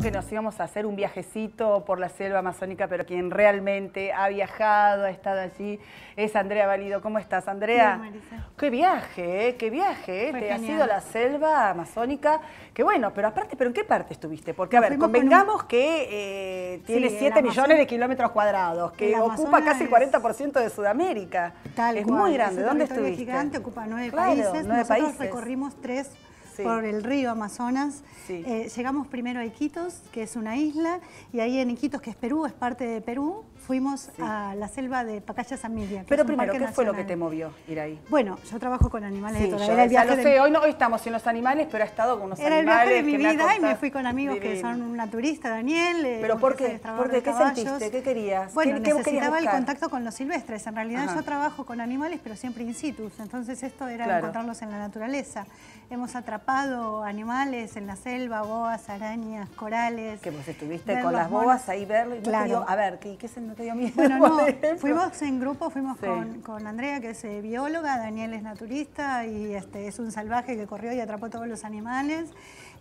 Que nos íbamos a hacer un viajecito por la selva amazónica, pero quien realmente ha viajado, ha estado allí, es Andrea Valido. ¿Cómo estás, Andrea? Qué viaje, ¿eh? qué viaje. ¿eh? Te ha sido la selva amazónica. qué bueno, pero aparte, ¿pero en qué parte estuviste? Porque, a ver, convengamos que eh, tiene 7 millones de kilómetros cuadrados, que ocupa casi el 40% de Sudamérica. es muy grande. ¿Dónde estuviste? Es gigante, ocupa nueve países. países. recorrimos tres por el río Amazonas. Eh, llegamos primero a Iquitos, que es una isla, y ahí en Iquitos, que es Perú, es parte de Perú, fuimos a la selva de Pacaya Samiria. Pero primero, ¿qué fue lo que te movió ir ahí? Bueno, yo trabajo con animales de toda la vida. sé, hoy, no, hoy estamos sin los animales, pero he estado con unos animales. Era el viaje de mi vida y me fui con amigos que son un naturista, Daniel. Eh, ¿Pero por qué? Porque, ¿Qué sentiste? ¿Qué querías? Bueno, necesitaba el contacto con los silvestres. En realidad yo trabajo con animales, pero siempre in situ. Entonces esto era encontrarlos en la naturaleza. Hemos atrapado animales en la selva, boas, arañas, corales. Que vos pues estuviste con las boas ahí verlo claro. a ver, ¿qué, qué se mío? dio Bueno, no, fuimos en grupo, fuimos con, Andrea, que es eh, bióloga, Daniel es naturista y este, es un salvaje que corrió y atrapó todos los animales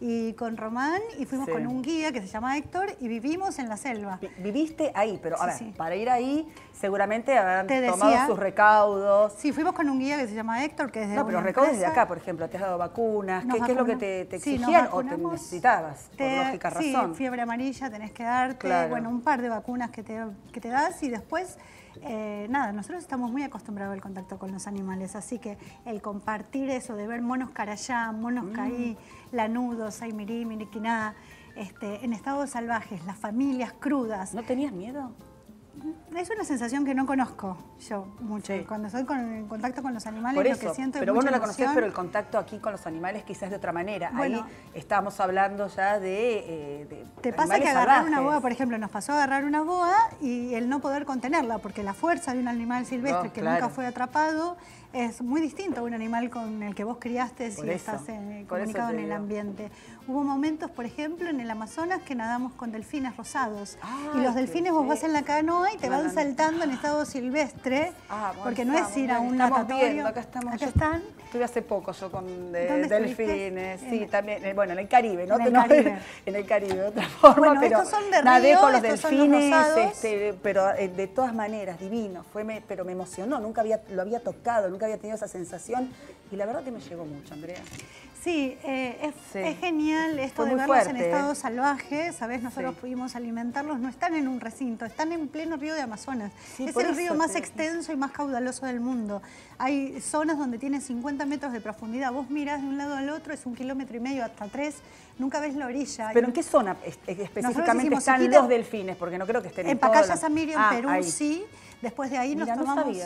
y con Román y fuimos con un guía que se llama Héctor y vivimos en la selva. Viviste ahí, pero a ver, para ir ahí seguramente habrán tomado sus recaudos. Sí, fuimos con un guía que se llama Héctor, que es de No, pero los recaudos de acá, por ejemplo, te has dado vacunas qué es lo que te, exigían o te necesitabas, por lógica razón. Sí, fiebre amarilla tenés que darte, bueno, un par de vacunas que te, das y después... Eh, nada, nosotros estamos muy acostumbrados al contacto con los animales, así que el compartir eso de ver monos carayá, monos mm. caí, lanudos, aimirí, miriquiná, este, en estados salvajes, las familias crudas. ¿No tenías miedo? es una sensación que no conozco yo mucho. Cuando soy en contacto con los animales, lo que siento es Pero vos no la conocés, pero el contacto aquí con los animales quizás de otra manera. Ahí estábamos hablando ya de. Eh, te pasa que agarrar una boa, por ejemplo, nos pasó a agarrar una boa y el no poder contenerla, porque la fuerza de un animal silvestre que nunca fue atrapado es muy distinto a un animal con el que vos criaste si estás eh, comunicado en el ambiente. Hubo momentos, por ejemplo, en el Amazonas que nadamos con delfines rosados. Ah, y los delfines vos vas en la canoa y te van, saltando en estado silvestre, ah, bueno, porque no es ir a un natatorio. acá, estamos, acá están. Estuve hace poco yo con delfines, sí, también, eh, bueno, en el Caribe, ¿no? En el Caribe, de otra forma, bueno, pero estos son de río, nadé con los delfines, este, pero eh, de todas maneras, divino, fue pero me emocionó, nunca había, lo había tocado, que había tenido esa sensación y la verdad que me llegó mucho, Andrea. Sí, eh, es, genial esto de verlos en ¿eh? estado salvaje, ¿sabes? Nosotros pudimos alimentarlos, no están en un recinto, están en pleno río de Amazonas. es el río más extenso y más caudaloso del mundo. Hay zonas donde tiene 50 metros de profundidad, vos miras de un lado al otro, es un kilómetro y medio hasta tres, nunca ves la orilla. ¿Pero en qué zona específicamente están los delfines? Porque no creo que estén en En Pacaya Samirio, ah, Perú, sí. Después de ahí nos tomamos,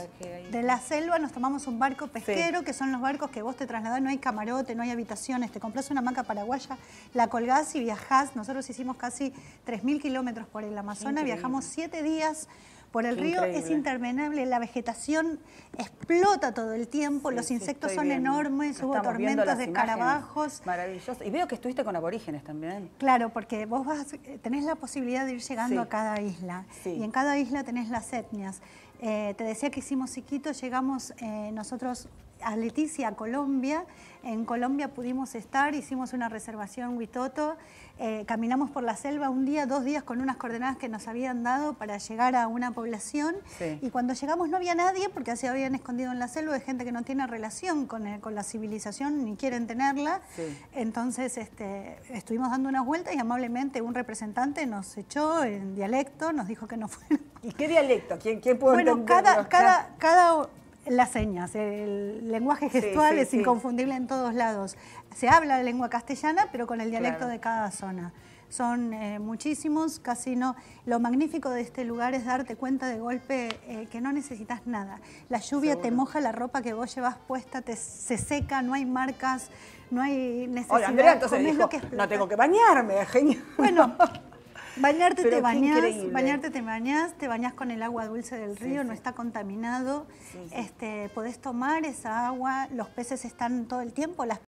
de la selva nos tomamos un barco pesquero, que son los barcos que vos te trasladás, no hay camarote, no hay habitaciones, te compras una hamaca paraguaya, la colgás y viajás. Nosotros hicimos casi 3.000 kilómetros por el Amazonas, viajamos 7 días por el río es interminable, la vegetación explota todo el tiempo, los insectos son enormes, hubo tormentas de escarabajos. Maravilloso. Y veo que estuviste con aborígenes también. Claro, porque vos vas, eh, tenés la posibilidad de ir llegando a cada isla. Y en cada isla tenés las etnias. Eh, te decía que hicimos Iquitos, llegamos eh, nosotros a Leticia, Colombia. En Colombia pudimos estar, hicimos una reservación Huitoto, eh, caminamos por la selva un día, dos días con unas coordenadas que nos habían dado para llegar a una población. Y cuando llegamos no había nadie porque así habían escondido en la selva, de gente que no tiene relación con, la civilización ni quieren tenerla. Entonces este, estuvimos dando unas vueltas y amablemente un representante nos echó en dialecto, nos dijo que no fuera. ¿Y qué dialecto? ¿Quién, puede pudo bueno, cada, cada, cada las señas, el lenguaje gestual es inconfundible en todos lados. Se habla la lengua castellana, pero con el dialecto de cada zona. Son eh, muchísimos, casi no. Lo magnífico de este lugar es darte cuenta de golpe eh, que no necesitas nada. La lluvia te moja la ropa que vos llevas puesta, se seca, no hay marcas, no hay necesidad. Hola, Andrea, lo que no tengo que bañarme, genial. Bueno, Bañarte te bañas, bañarte te bañas, te bañas con el agua dulce del río, no está contaminado. este, podés tomar esa agua, los peces están todo el tiempo, las